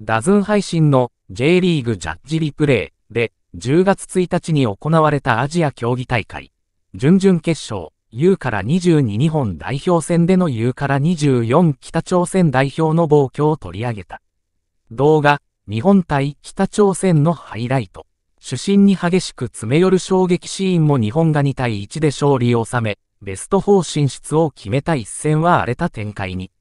ダズン配信の J リーグジャッジリプレイで10月1日に行われたアジア競技大会、準々決勝、U から22日本代表戦での U から24北朝鮮代表の暴挙を取り上げた。動画、日本対北朝鮮のハイライト。主審に激しく詰め寄る衝撃シーンも日本が2対1で勝利を収め、ベスト4進出を決めた一戦は荒れた展開に。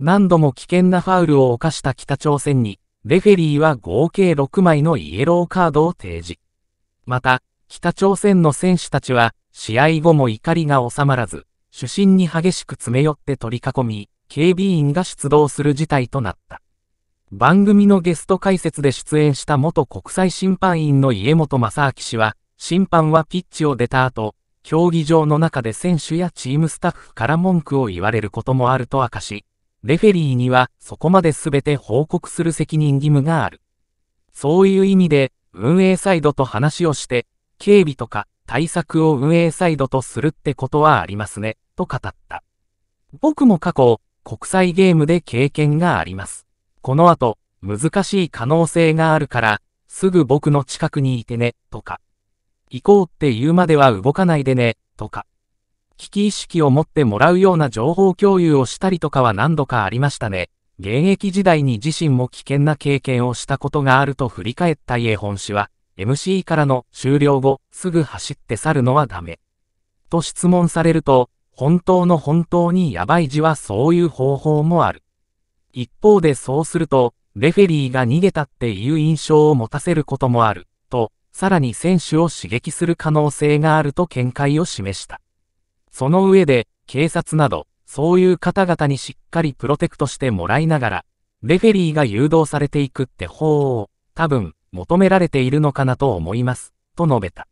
何度も危険なファウルを犯した北朝鮮に、レフェリーは合計6枚のイエローカードを提示。また、北朝鮮の選手たちは、試合後も怒りが収まらず、主審に激しく詰め寄って取り囲み、警備員が出動する事態となった。番組のゲスト解説で出演した元国際審判員の家本正明氏は、審判はピッチを出た後、競技場の中で選手やチームスタッフから文句を言われることもあると明かし、レフェリーにはそこまで全て報告する責任義務がある。そういう意味で、運営サイドと話をして、警備とか対策を運営サイドとするってことはありますね、と語った。僕も過去、国際ゲームで経験があります。この後、難しい可能性があるから、すぐ僕の近くにいてね、とか。行こうって言うまでは動かないでね、とか。危機意識を持ってもらうような情報共有をしたりとかは何度かありましたね。現役時代に自身も危険な経験をしたことがあると振り返ったホ本氏は、MC からの終了後、すぐ走って去るのはダメ。と質問されると、本当の本当にやばい字はそういう方法もある。一方でそうすると、レフェリーが逃げたっていう印象を持たせることもある、と、さらに選手を刺激する可能性があると見解を示した。その上で、警察など、そういう方々にしっかりプロテクトしてもらいながら、レフェリーが誘導されていくって方を、多分、求められているのかなと思います、と述べた。